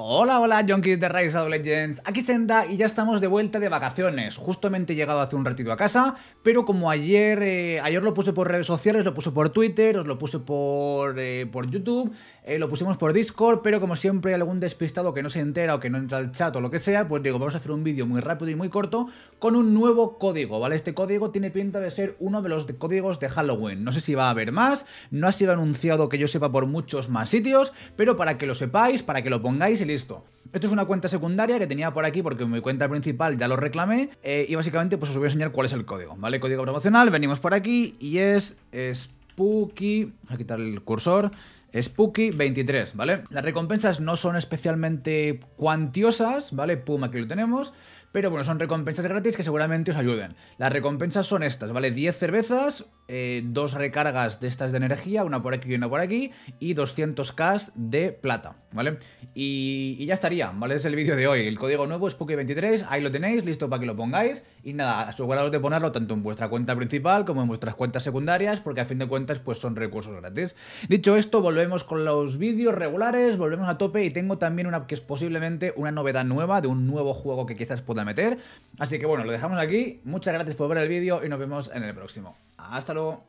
Hola, hola, junkies de Rise of Legends. Aquí Senda y ya estamos de vuelta de vacaciones. Justamente he llegado hace un ratito a casa, pero como ayer, eh, ayer lo puse por redes sociales, lo puse por Twitter, os lo puse por, eh, por YouTube, eh, lo pusimos por Discord, pero como siempre hay algún despistado que no se entera o que no entra al chat o lo que sea, pues digo, vamos a hacer un vídeo muy rápido y muy corto con un nuevo código, ¿vale? Este código tiene pinta de ser uno de los códigos de Halloween. No sé si va a haber más, no ha sido anunciado que yo sepa por muchos más sitios, pero para que lo sepáis, para que lo pongáis listo. Esto es una cuenta secundaria que tenía por aquí porque mi cuenta principal ya lo reclamé eh, y básicamente pues os voy a enseñar cuál es el código, ¿vale? Código promocional, venimos por aquí y es Spooky, voy a quitar el cursor, Spooky 23, ¿vale? Las recompensas no son especialmente cuantiosas, ¿vale? puma aquí lo tenemos. Pero bueno, son recompensas gratis que seguramente os ayuden. Las recompensas son estas, ¿vale? 10 cervezas, 2 eh, dos recargas de estas de energía, una por aquí y una por aquí, y 200k de plata, ¿vale? Y, ya estaría, ¿vale? Es el vídeo de hoy. El código nuevo es spooky 23 ahí lo tenéis, listo para que lo pongáis. Y nada, aseguraros de ponerlo tanto en vuestra cuenta principal como en vuestras cuentas secundarias, porque a fin de cuentas, pues son recursos gratis. Dicho esto, volvemos volvemos con los vídeos regulares, volvemos a tope y tengo también una que es posiblemente una novedad nueva de un nuevo juego que quizás pueda meter. Así que bueno, lo dejamos aquí. Muchas gracias por ver el vídeo y nos vemos en el próximo. Hasta luego.